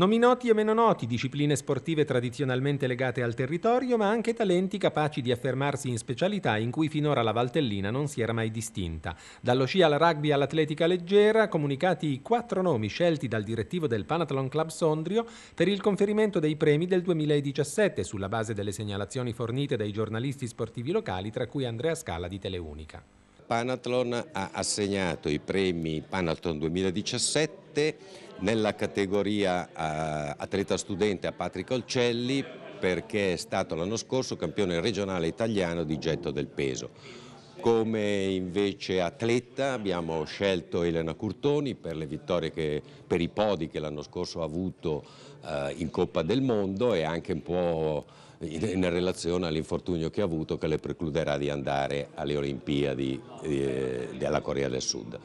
Nomi noti e meno noti, discipline sportive tradizionalmente legate al territorio, ma anche talenti capaci di affermarsi in specialità in cui finora la Valtellina non si era mai distinta. Dallo sci al rugby all'atletica leggera, comunicati i quattro nomi scelti dal direttivo del Panathlon Club Sondrio per il conferimento dei premi del 2017 sulla base delle segnalazioni fornite dai giornalisti sportivi locali, tra cui Andrea Scala di Teleunica. Panathlon ha assegnato i premi Panathlon 2017 7, nella categoria eh, atleta studente a Patrick Olcelli perché è stato l'anno scorso campione regionale italiano di getto del peso. Come invece atleta abbiamo scelto Elena Curtoni per le vittorie, che, per i podi che l'anno scorso ha avuto eh, in Coppa del Mondo e anche un po' in, relazione all'infortunio che ha avuto che le precluderà di andare alle Olimpiadi eh, della Corea del Sud.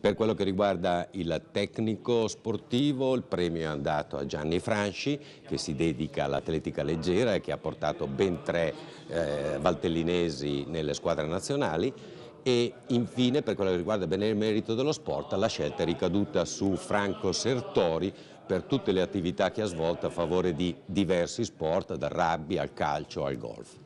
Per quello che riguarda il tecnico sportivo, il premio è andato a Gianni Franci che si dedica all'atletica leggera e che ha portato ben tre eh, valtellinesi nelle squadre nazionali e infine per quello che riguarda il merito dello sport la scelta è ricaduta su Franco Sertori per tutte le attività che ha svolto a favore di diversi sport, dal rugby al calcio al golf.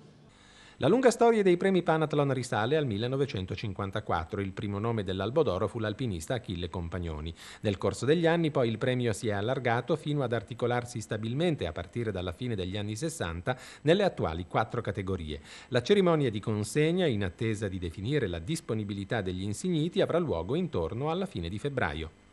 La lunga storia dei premi Panathlon risale al 1954. Il primo nome dell'Albo d'Oro fu l'alpinista Achille Compagnoni. Nel corso degli anni poi il premio si è allargato fino ad articolarsi stabilmente a partire dalla fine degli anni 60 nelle attuali quattro categorie. La cerimonia di consegna, in attesa di definire la disponibilità degli insigniti, avrà luogo intorno alla fine di febbraio.